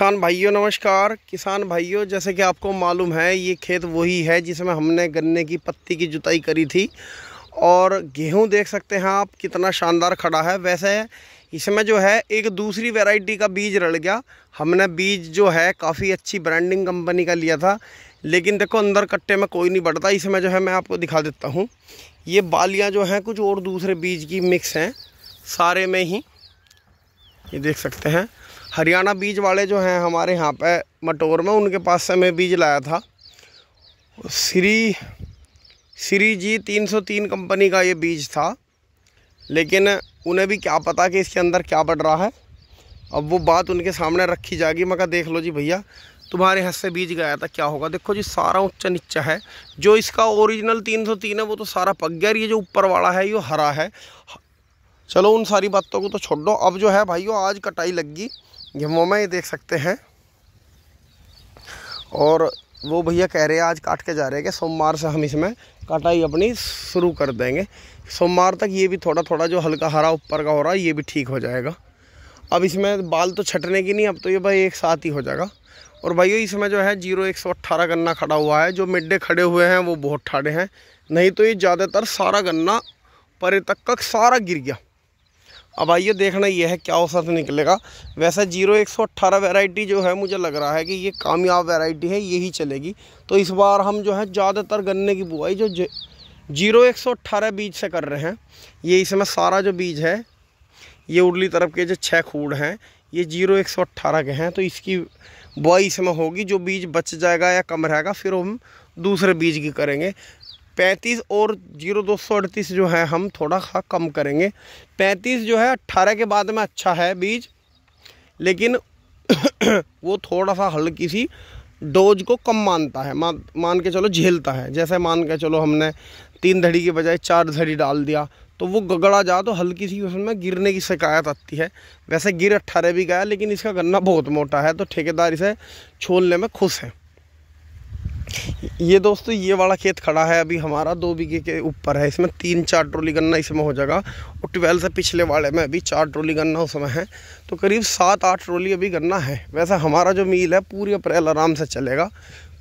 किसान भाइयों नमस्कार किसान भाइयों जैसे कि आपको मालूम है ये खेत वही है जिसमें हमने गन्ने की पत्ती की जुताई करी थी और गेहूं देख सकते हैं आप कितना शानदार खड़ा है वैसे इसमें जो है एक दूसरी वैरायटी का बीज रड़ गया हमने बीज जो है काफ़ी अच्छी ब्रांडिंग कंपनी का लिया था लेकिन देखो अंदर कट्टे में कोई नहीं बढ़ता इसमें जो है मैं आपको दिखा देता हूँ ये बालियाँ जो हैं कुछ और दूसरे बीज की मिक्स हैं सारे में ही ये देख सकते हैं हरियाणा बीज वाले जो हैं हमारे यहाँ पे मटोर में उनके पास से मैं बीज लाया था श्री श्री जी 303 कंपनी का ये बीज था लेकिन उन्हें भी क्या पता कि इसके अंदर क्या बढ़ रहा है अब वो बात उनके सामने रखी जाएगी मैं कहा देख लो जी भैया तुम्हारे हाथ से बीज गया था क्या होगा देखो जी सारा उच्चा नीचा है जो इसका ओरिजिनल 303 है वो तो सारा पक गया और ये जो ऊपर वाला है ये हरा है चलो उन सारी बातों को तो छोड़ दो अब जो है भाइयों आज कटाई लग गई गेहूँ में ये देख सकते हैं और वो भैया कह रहे हैं आज काट के जा रहे हैं कि सोमवार से हम इसमें कटाई अपनी शुरू कर देंगे सोमवार तक ये भी थोड़ा थोड़ा जो हल्का हरा ऊपर का हो रहा है ये भी ठीक हो जाएगा अब इसमें बाल तो छटने की नहीं अब तो ये भाई एक साथ ही हो जाएगा और भाइयों इसमें जो है जीरो एक सौ अट्ठारह गन्ना खड़ा हुआ है जो मिड डे खड़े हुए हैं वो बहुत ठाड़े हैं नहीं तो ये ज़्यादातर सारा गन्ना परे तक का सारा गिर गया अब आइए देखना यह है क्या औसत निकलेगा वैसे जीरो एक सौ अट्ठारह वेराइटी जो है मुझे लग रहा है कि ये कामयाब वेराइटी है यही चलेगी तो इस बार हम जो है ज़्यादातर गन्ने की बुआई जो जीरो एक सौ अट्ठारह बीज से कर रहे हैं ये इसमें सारा जो बीज है ये उर्ली तरफ के जो छः खूड़ हैं ये जीरो एक सौ अट्ठारह के हैं तो इसकी बुआई इसमें होगी जो बीज बच जाएगा या कम रहेगा फिर हम दूसरे बीज की करेंगे पैंतीस और जीरो दो सौ अड़तीस जो है हम थोड़ा सा कम करेंगे पैंतीस जो है अट्ठारह के बाद में अच्छा है बीज लेकिन वो थोड़ा सा हल्की सी डोज को कम मानता है मान मान के चलो झेलता है जैसे मान के चलो हमने तीन धड़ी के बजाय चार धड़ी डाल दिया तो वो गगड़ा जा तो हल्की सी उसमें गिरने की शिकायत आती है वैसे गिर अट्ठारह भी गया लेकिन इसका गन्ना बहुत मोटा है तो ठेकेदार इसे छोलने में खुश है ये दोस्तों ये वाला खेत खड़ा है अभी हमारा दो बीघे के ऊपर है इसमें तीन चार ट्रोली गन्ना इसमें हो जाएगा और ट्वेल्व से पिछले वाले में अभी चार ट्रोली गन्ना उस समय है तो करीब सात आठ ट्रोली अभी गन्ना है वैसे हमारा जो मील है पूरी अप्रैल आराम से चलेगा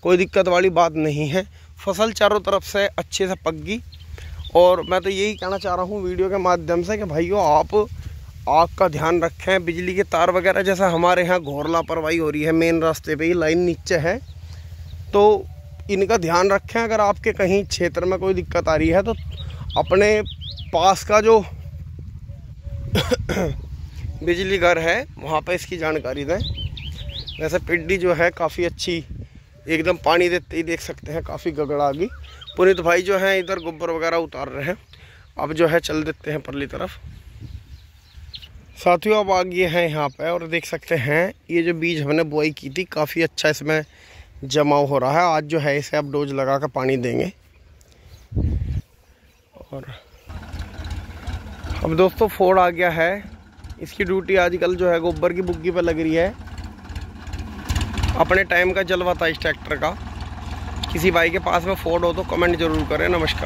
कोई दिक्कत वाली बात नहीं है फसल चारों तरफ से अच्छे से पक गई और मैं तो यही कहना चाह रहा हूँ वीडियो के माध्यम से कि भाइयों आप आग का ध्यान रखें बिजली के तार वगैरह जैसा हमारे यहाँ घोर लापरवाही हो रही है मेन रास्ते पे ही लाइन नीचे है तो इनका ध्यान रखें अगर आपके कहीं क्षेत्र में कोई दिक्कत आ रही है तो अपने पास का जो बिजली घर है वहाँ पर इसकी जानकारी दें वैसे पिड्डी जो है काफ़ी अच्छी एकदम पानी देते ही देख सकते हैं काफ़ी गगड़ा गई पुनित भाई जो हैं इधर गोबर वगैरह उतार रहे हैं अब जो है चल देते हैं परली तरफ साथियों अब आगे हैं यहाँ पे और देख सकते हैं ये जो बीज हमने बुआई की थी काफ़ी अच्छा इसमें जमाव हो रहा है आज जो है इसे आप डोज लगा कर पानी देंगे और अब दोस्तों फोड़ आ गया है इसकी ड्यूटी आजकल जो है गोबर की बुग्गी पर लग रही है अपने टाइम का जलवा था इस ट्रैक्टर का किसी भाई के पास में फोड़ हो तो कमेंट ज़रूर करें नमस्कार